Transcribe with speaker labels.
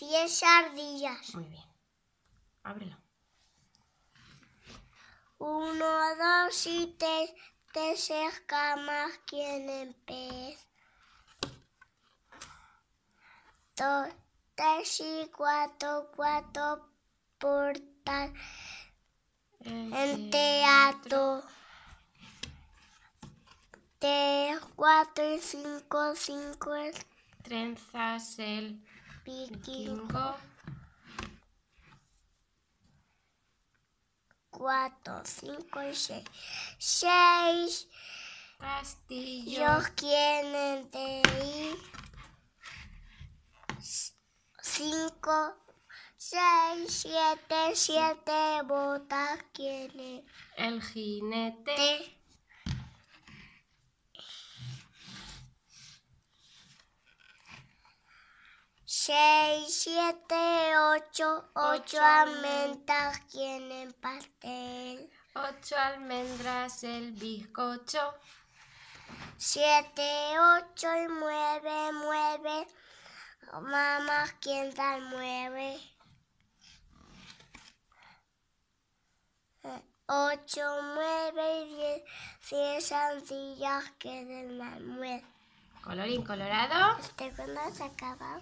Speaker 1: 10 ardillas. Muy bien. Ábrelo. 1, 2 y 3. Tres escamas tienen pez. Dos, 3 y cuatro, cuatro portas en teatro. Tres, cuatro y cinco cinco trenzas el cinco Cuatro, cinco y seis. Seis castillos Cinco, seis, siete, siete botas tiene. El jinete. 6, 7, 8, 8 almendras tienen pastel. 8 almendras el bizcocho. 7, 8 y 9, 9. Mamá, ¿quién tal mueve? 8, 9 y 10, 10 sandillas que del manuel. Colorín colorado. Este cuando se acaba.